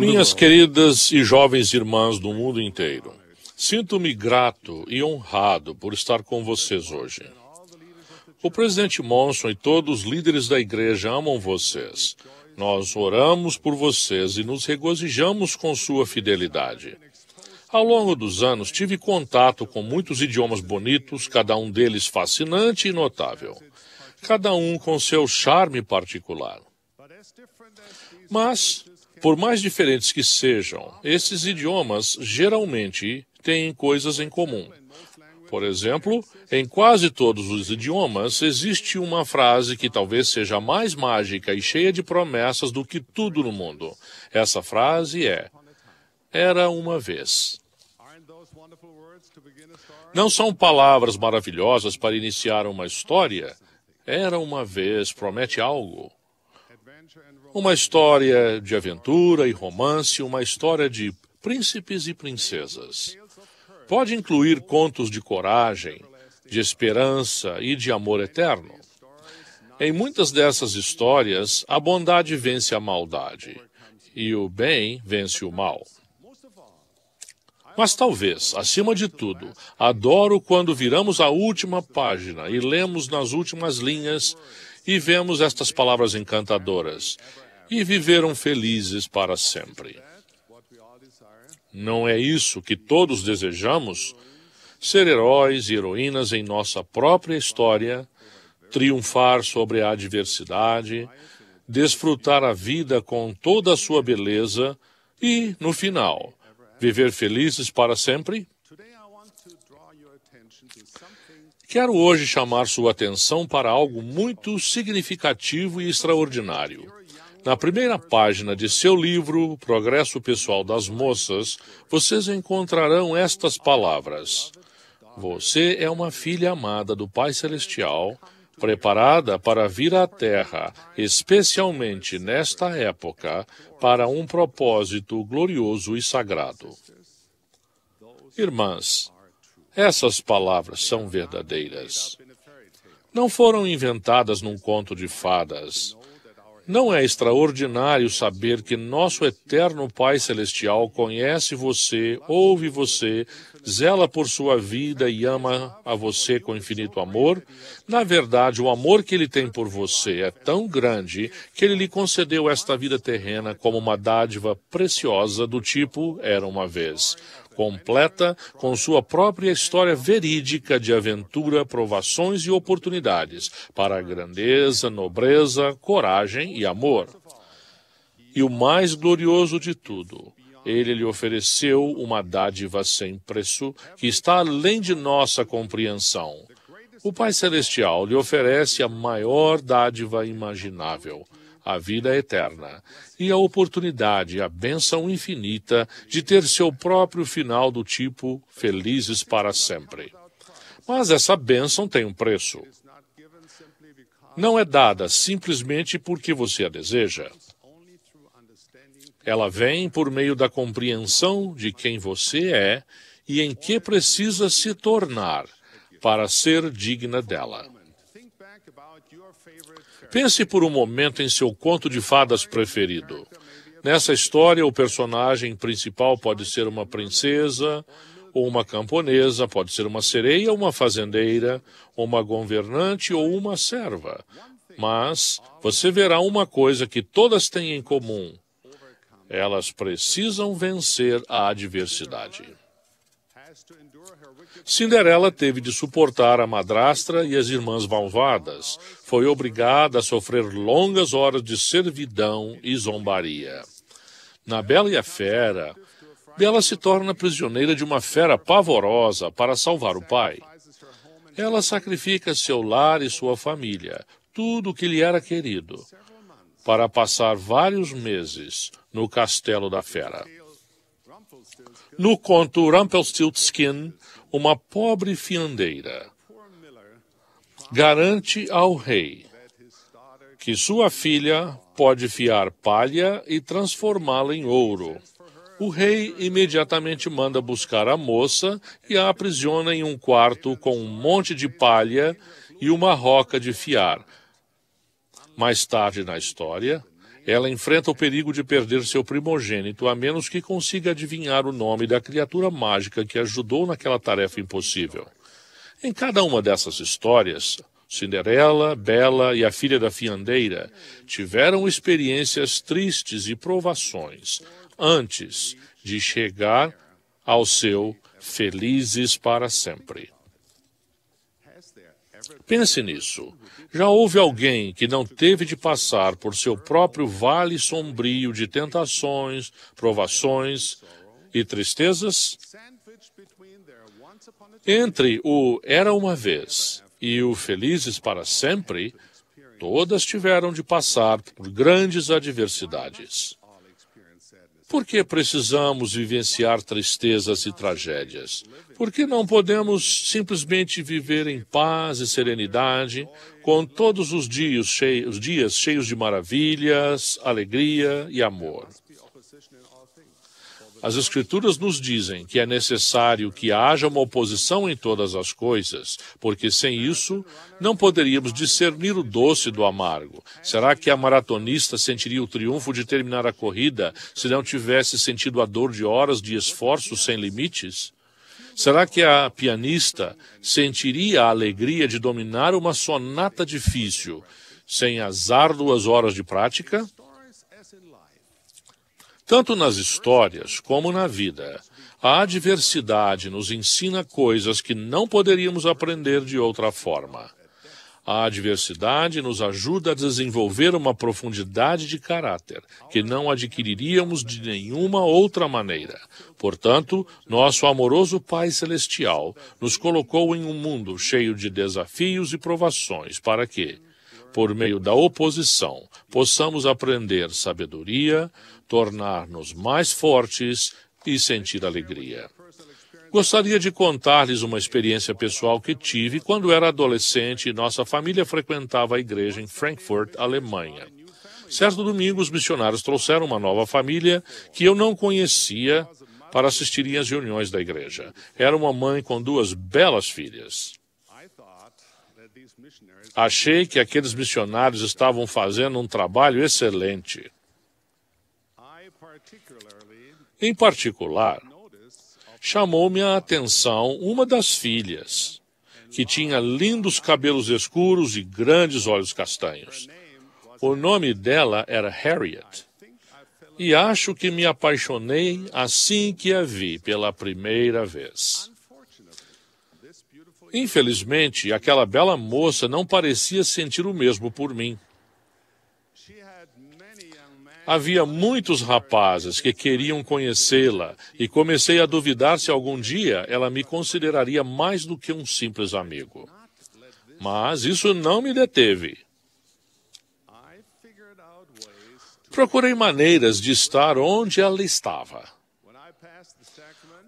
Minhas queridas e jovens irmãs do mundo inteiro, sinto-me grato e honrado por estar com vocês hoje. O presidente Monson e todos os líderes da igreja amam vocês. Nós oramos por vocês e nos regozijamos com sua fidelidade. Ao longo dos anos, tive contato com muitos idiomas bonitos, cada um deles fascinante e notável. Cada um com seu charme particular. Mas, por mais diferentes que sejam, esses idiomas geralmente têm coisas em comum. Por exemplo, em quase todos os idiomas existe uma frase que talvez seja mais mágica e cheia de promessas do que tudo no mundo. Essa frase é: Era uma vez. Não são palavras maravilhosas para iniciar uma história? Era uma vez promete algo. Uma história de aventura e romance, uma história de príncipes e princesas. Pode incluir contos de coragem, de esperança e de amor eterno. Em muitas dessas histórias, a bondade vence a maldade e o bem vence o mal. Mas talvez, acima de tudo, adoro quando viramos a última página e lemos nas últimas linhas e vemos estas palavras encantadoras e viveram felizes para sempre. Não é isso que todos desejamos? Ser heróis e heroínas em nossa própria história, triunfar sobre a adversidade, desfrutar a vida com toda a sua beleza e, no final, viver felizes para sempre? Quero hoje chamar sua atenção para algo muito significativo e extraordinário. Na primeira página de seu livro, Progresso Pessoal das Moças, vocês encontrarão estas palavras: Você é uma filha amada do Pai Celestial, preparada para vir à Terra, especialmente nesta época, para um propósito glorioso e sagrado. Irmãs, essas palavras são verdadeiras. Não foram inventadas num conto de fadas não é extraordinário saber que nosso eterno Pai Celestial conhece você, ouve você, zela por sua vida e ama a você com infinito amor? Na verdade, o amor que ele tem por você é tão grande que ele lhe concedeu esta vida terrena como uma dádiva preciosa do tipo era uma vez completa, com sua própria história verídica de aventura, provações e oportunidades, para grandeza, nobreza, coragem e amor. E o mais glorioso de tudo, ele lhe ofereceu uma dádiva sem preço que está além de nossa compreensão. O Pai Celestial lhe oferece a maior dádiva imaginável a vida eterna e a oportunidade, a bênção infinita de ter seu próprio final do tipo felizes para sempre. Mas essa bênção tem um preço. Não é dada simplesmente porque você a deseja. Ela vem por meio da compreensão de quem você é e em que precisa se tornar para ser digna dela. Pense por um momento em seu conto de fadas preferido. Nessa história, o personagem principal pode ser uma princesa ou uma camponesa, pode ser uma sereia, uma fazendeira, uma governante ou uma serva. Mas você verá uma coisa que todas têm em comum: elas precisam vencer a adversidade. Cinderela teve de suportar a madrastra e as irmãs malvadas. Foi obrigada a sofrer longas horas de servidão e zombaria. Na Bela e a Fera, Bela se torna prisioneira de uma fera pavorosa para salvar o pai. Ela sacrifica seu lar e sua família, tudo o que lhe era querido, para passar vários meses no castelo da fera. No conto Rumpelstiltskin, uma pobre fiandeira garante ao rei que sua filha pode fiar palha e transformá-la em ouro. O rei imediatamente manda buscar a moça e a aprisiona em um quarto com um monte de palha e uma roca de fiar. Mais tarde na história, ela enfrenta o perigo de perder seu primogênito a menos que consiga adivinhar o nome da criatura mágica que ajudou naquela tarefa impossível. Em cada uma dessas histórias, Cinderela, Bela e a filha da fiandeira tiveram experiências tristes e provações antes de chegar ao seu felizes para sempre. Pense nisso. Já houve alguém que não teve de passar por seu próprio vale sombrio de tentações, provações e tristezas? Entre o Era uma vez e o Felizes para sempre, todas tiveram de passar por grandes adversidades. Por que precisamos vivenciar tristezas e tragédias? Por que não podemos simplesmente viver em paz e serenidade, com todos os dias cheios, dias cheios de maravilhas, alegria e amor? As Escrituras nos dizem que é necessário que haja uma oposição em todas as coisas, porque sem isso não poderíamos discernir o doce do amargo. Será que a maratonista sentiria o triunfo de terminar a corrida se não tivesse sentido a dor de horas de esforço sem limites? Será que a pianista sentiria a alegria de dominar uma sonata difícil sem as árduas horas de prática? Tanto nas histórias como na vida, a adversidade nos ensina coisas que não poderíamos aprender de outra forma. A adversidade nos ajuda a desenvolver uma profundidade de caráter que não adquiriríamos de nenhuma outra maneira. Portanto, nosso amoroso Pai Celestial nos colocou em um mundo cheio de desafios e provações para que, por meio da oposição, possamos aprender sabedoria, tornar-nos mais fortes e sentir alegria. Gostaria de contar-lhes uma experiência pessoal que tive quando era adolescente e nossa família frequentava a igreja em Frankfurt, Alemanha. Certo domingo, os missionários trouxeram uma nova família que eu não conhecia para assistirem às reuniões da igreja. Era uma mãe com duas belas filhas. Achei que aqueles missionários estavam fazendo um trabalho excelente. Em particular, chamou-me a atenção uma das filhas, que tinha lindos cabelos escuros e grandes olhos castanhos. O nome dela era Harriet. E acho que me apaixonei assim que a vi pela primeira vez. Infelizmente, aquela bela moça não parecia sentir o mesmo por mim. Havia muitos rapazes que queriam conhecê-la e comecei a duvidar se algum dia ela me consideraria mais do que um simples amigo. Mas isso não me deteve. Procurei maneiras de estar onde ela estava.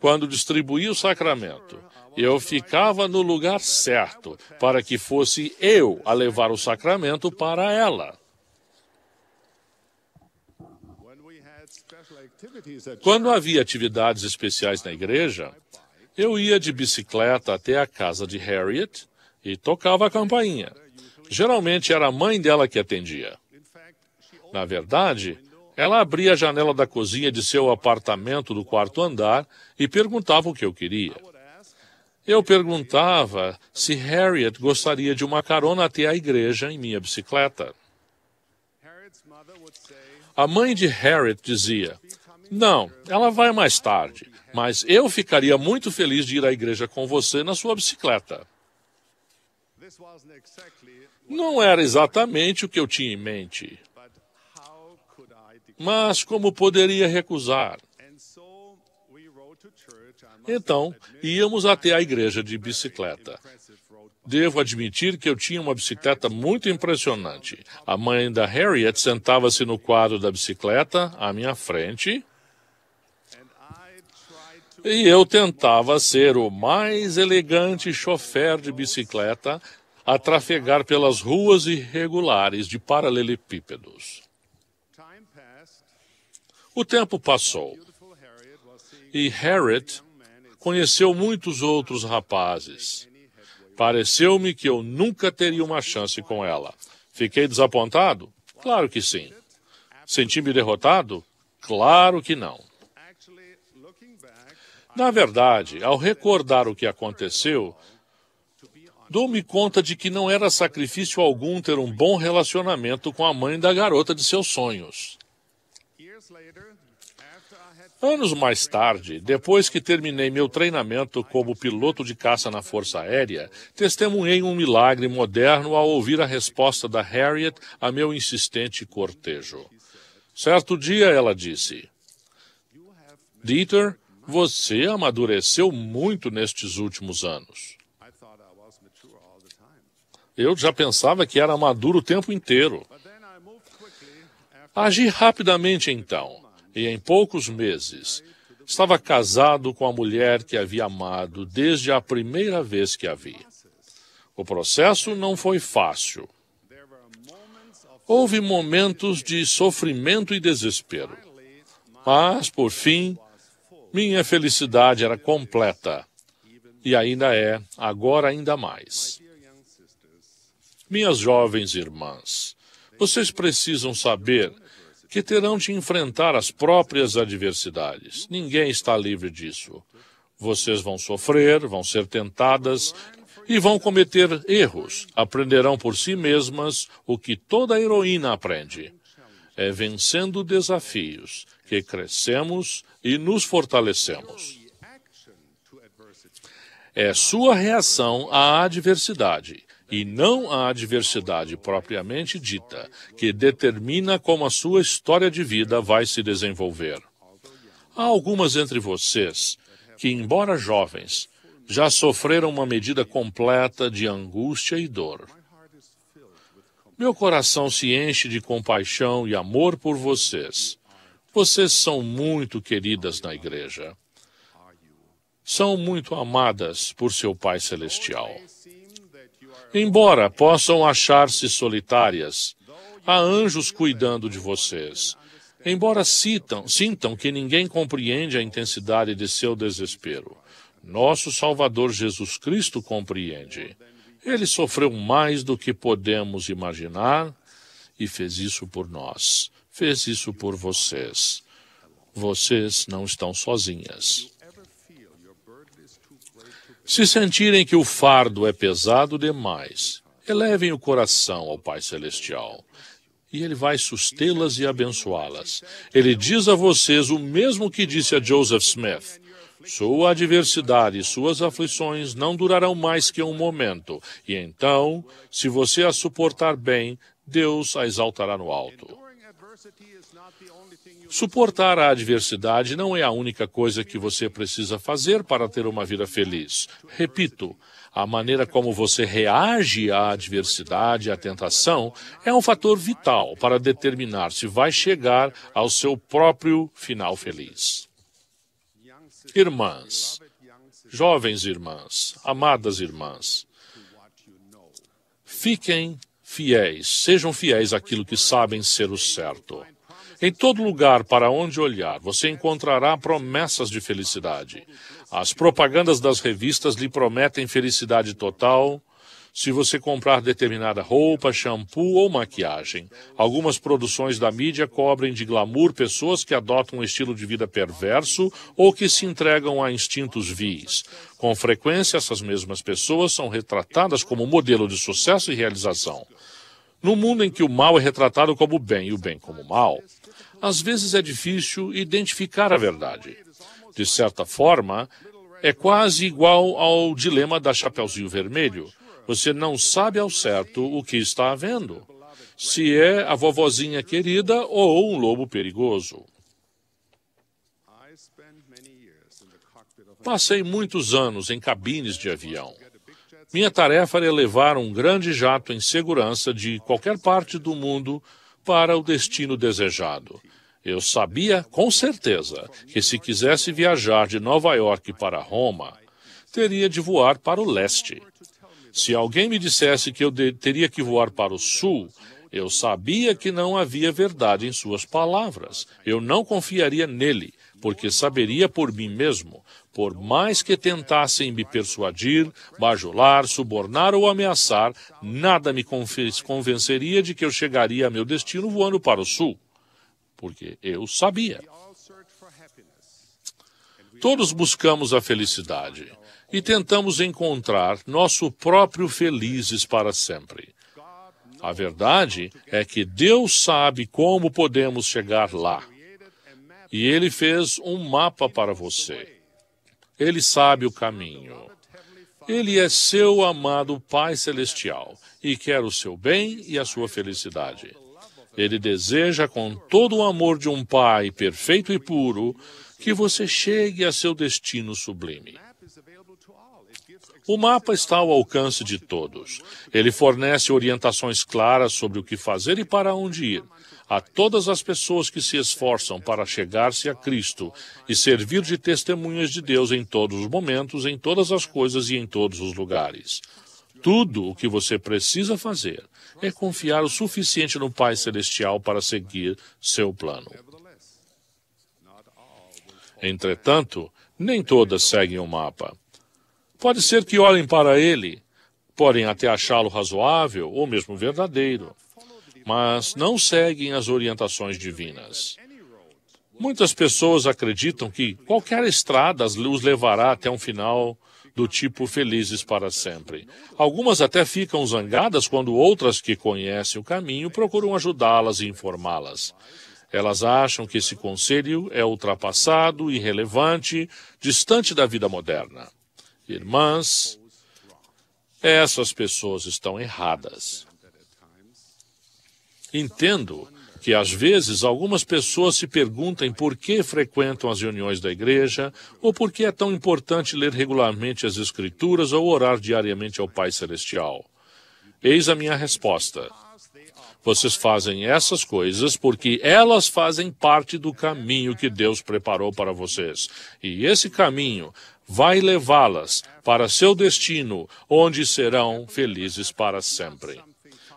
Quando distribuí o sacramento, eu ficava no lugar certo para que fosse eu a levar o sacramento para ela. Quando havia atividades especiais na igreja, eu ia de bicicleta até a casa de Harriet e tocava a campainha. Geralmente era a mãe dela que atendia. Na verdade, ela abria a janela da cozinha de seu apartamento do quarto andar e perguntava o que eu queria. Eu perguntava se Harriet gostaria de uma carona até a igreja em minha bicicleta. A mãe de Harriet dizia: Não, ela vai mais tarde, mas eu ficaria muito feliz de ir à igreja com você na sua bicicleta. Não era exatamente o que eu tinha em mente. Mas como poderia recusar? Então, íamos até a igreja de bicicleta. Devo admitir que eu tinha uma bicicleta muito impressionante. A mãe da Harriet sentava-se no quadro da bicicleta, à minha frente, e eu tentava ser o mais elegante chofer de bicicleta a trafegar pelas ruas irregulares de paralelepípedos. O tempo passou e Harriet conheceu muitos outros rapazes. Pareceu-me que eu nunca teria uma chance com ela. Fiquei desapontado? Claro que sim. Senti-me derrotado? Claro que não. Na verdade, ao recordar o que aconteceu, dou-me conta de que não era sacrifício algum ter um bom relacionamento com a mãe da garota de seus sonhos. Anos mais tarde, depois que terminei meu treinamento como piloto de caça na Força Aérea, testemunhei um milagre moderno ao ouvir a resposta da Harriet a meu insistente cortejo. Certo dia ela disse: Dieter, você amadureceu muito nestes últimos anos. Eu já pensava que era maduro o tempo inteiro. Agi rapidamente então e em poucos meses estava casado com a mulher que havia amado desde a primeira vez que a vi. O processo não foi fácil. Houve momentos de sofrimento e desespero. Mas, por fim, minha felicidade era completa. E ainda é, agora ainda mais. Minhas jovens irmãs, vocês precisam saber que terão de enfrentar as próprias adversidades. Ninguém está livre disso. Vocês vão sofrer, vão ser tentadas e vão cometer erros. Aprenderão por si mesmas o que toda heroína aprende. É vencendo desafios que crescemos e nos fortalecemos. É sua reação à adversidade e não a adversidade propriamente dita, que determina como a sua história de vida vai se desenvolver. Há algumas entre vocês que, embora jovens, já sofreram uma medida completa de angústia e dor. Meu coração se enche de compaixão e amor por vocês. Vocês são muito queridas na igreja. São muito amadas por seu Pai Celestial. Embora possam achar-se solitárias, há anjos cuidando de vocês. Embora citam, sintam que ninguém compreende a intensidade de seu desespero, nosso Salvador Jesus Cristo compreende. Ele sofreu mais do que podemos imaginar e fez isso por nós. Fez isso por vocês. Vocês não estão sozinhas. Se sentirem que o fardo é pesado demais, elevem o coração ao Pai Celestial. E Ele vai sustê-las e abençoá-las. Ele diz a vocês o mesmo que disse a Joseph Smith. Sua adversidade e suas aflições não durarão mais que um momento, e então, se você a suportar bem, Deus a exaltará no alto. Suportar a adversidade não é a única coisa que você precisa fazer para ter uma vida feliz. Repito, a maneira como você reage à adversidade e à tentação é um fator vital para determinar se vai chegar ao seu próprio final feliz. Irmãs, jovens irmãs, amadas irmãs, fiquem fiéis, sejam fiéis àquilo que sabem ser o certo. Em todo lugar para onde olhar, você encontrará promessas de felicidade. As propagandas das revistas lhe prometem felicidade total se você comprar determinada roupa, shampoo ou maquiagem. Algumas produções da mídia cobrem de glamour pessoas que adotam um estilo de vida perverso ou que se entregam a instintos vis. Com frequência, essas mesmas pessoas são retratadas como modelo de sucesso e realização. No mundo em que o mal é retratado como bem e o bem como mal, às vezes é difícil identificar a verdade. De certa forma, é quase igual ao dilema da Chapeuzinho Vermelho. Você não sabe ao certo o que está havendo, se é a vovozinha querida ou um lobo perigoso. Passei muitos anos em cabines de avião. Minha tarefa era levar um grande jato em segurança de qualquer parte do mundo para o destino desejado. Eu sabia com certeza que se quisesse viajar de Nova York para Roma, teria de voar para o leste. Se alguém me dissesse que eu teria que voar para o sul, eu sabia que não havia verdade em suas palavras. Eu não confiaria nele, porque saberia por mim mesmo, por mais que tentassem me persuadir, bajular, subornar ou ameaçar, nada me convenceria de que eu chegaria a meu destino voando para o sul, porque eu sabia. Todos buscamos a felicidade e tentamos encontrar nosso próprio felizes para sempre. A verdade é que Deus sabe como podemos chegar lá. E ele fez um mapa para você. Ele sabe o caminho. Ele é seu amado Pai Celestial e quer o seu bem e a sua felicidade. Ele deseja, com todo o amor de um Pai perfeito e puro, que você chegue a seu destino sublime. O mapa está ao alcance de todos. Ele fornece orientações claras sobre o que fazer e para onde ir. A todas as pessoas que se esforçam para chegar-se a Cristo e servir de testemunhas de Deus em todos os momentos, em todas as coisas e em todos os lugares. Tudo o que você precisa fazer é confiar o suficiente no Pai Celestial para seguir seu plano. Entretanto, nem todas seguem o mapa. Pode ser que olhem para ele, podem até achá-lo razoável ou mesmo verdadeiro, mas não seguem as orientações divinas. Muitas pessoas acreditam que qualquer estrada os levará até um final do tipo felizes para sempre. Algumas até ficam zangadas quando outras que conhecem o caminho procuram ajudá-las e informá-las. Elas acham que esse conselho é ultrapassado, irrelevante, distante da vida moderna. Irmãs, essas pessoas estão erradas. Entendo que às vezes algumas pessoas se perguntem por que frequentam as reuniões da igreja ou por que é tão importante ler regularmente as Escrituras ou orar diariamente ao Pai Celestial. Eis a minha resposta. Vocês fazem essas coisas porque elas fazem parte do caminho que Deus preparou para vocês. E esse caminho vai levá-las para seu destino, onde serão felizes para sempre.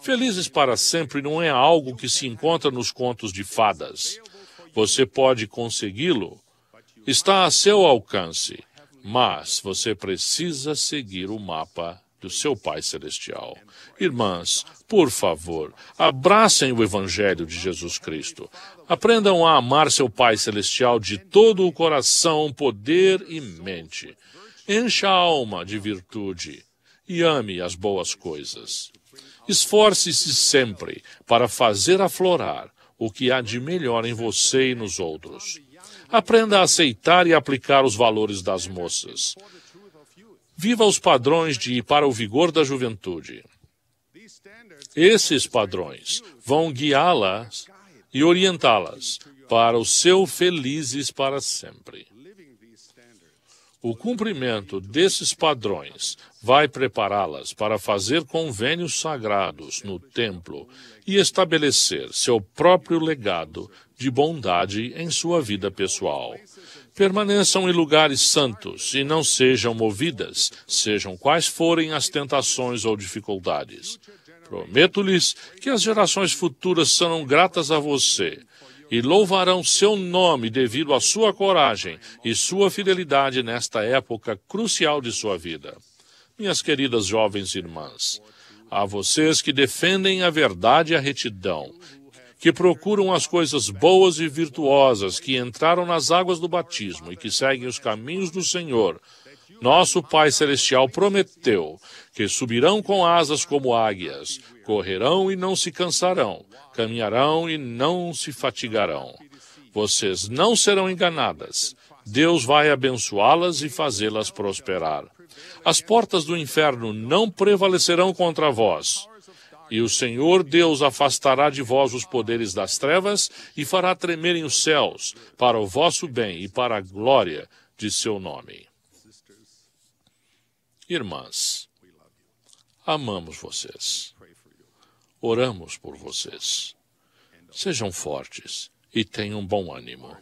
Felizes para sempre não é algo que se encontra nos contos de fadas. Você pode consegui-lo, está a seu alcance, mas você precisa seguir o mapa do seu Pai Celestial. Irmãs, por favor, abracem o Evangelho de Jesus Cristo. Aprendam a amar seu Pai Celestial de todo o coração, poder e mente. Encha a alma de virtude e ame as boas coisas. Esforce-se sempre para fazer aflorar o que há de melhor em você e nos outros. Aprenda a aceitar e aplicar os valores das moças viva os padrões de para o vigor da juventude. Esses padrões vão guiá-las e orientá-las para o seu felizes para sempre. O cumprimento desses padrões vai prepará-las para fazer convênios sagrados no templo e estabelecer seu próprio legado de bondade em sua vida pessoal. Permaneçam em lugares santos e não sejam movidas, sejam quais forem as tentações ou dificuldades. Prometo-lhes que as gerações futuras serão gratas a você e louvarão seu nome devido à sua coragem e sua fidelidade nesta época crucial de sua vida. Minhas queridas jovens irmãs, a vocês que defendem a verdade e a retidão que procuram as coisas boas e virtuosas que entraram nas águas do batismo e que seguem os caminhos do Senhor, nosso Pai Celestial prometeu que subirão com asas como águias, correrão e não se cansarão, caminharão e não se fatigarão. Vocês não serão enganadas. Deus vai abençoá-las e fazê-las prosperar. As portas do inferno não prevalecerão contra vós. E o Senhor Deus afastará de vós os poderes das trevas e fará tremerem os céus, para o vosso bem e para a glória de seu nome. Irmãs, amamos vocês. Oramos por vocês. Sejam fortes e tenham bom ânimo.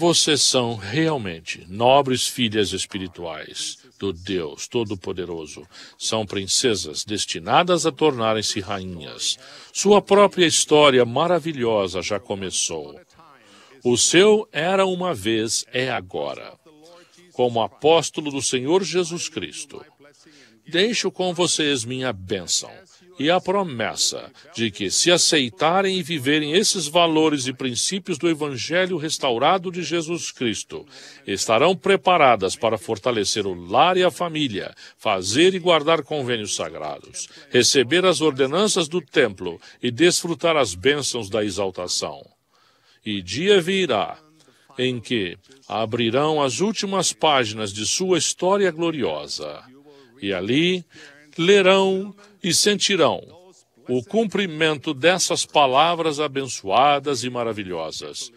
Vocês são realmente nobres filhas espirituais do Deus Todo-Poderoso. São princesas destinadas a tornarem-se rainhas. Sua própria história maravilhosa já começou. O seu era uma vez é agora. Como apóstolo do Senhor Jesus Cristo, deixo com vocês minha bênção e a promessa de que, se aceitarem e viverem esses valores e princípios do Evangelho restaurado de Jesus Cristo, estarão preparadas para fortalecer o lar e a família, fazer e guardar convênios sagrados, receber as ordenanças do templo e desfrutar as bênçãos da exaltação. E dia virá em que abrirão as últimas páginas de sua história gloriosa. E ali lerão e sentirão o cumprimento dessas palavras abençoadas e maravilhosas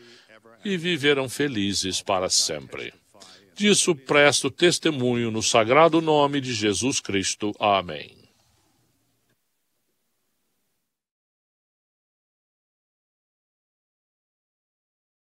e viverão felizes para sempre. Disso presto testemunho no sagrado nome de Jesus Cristo. Amém.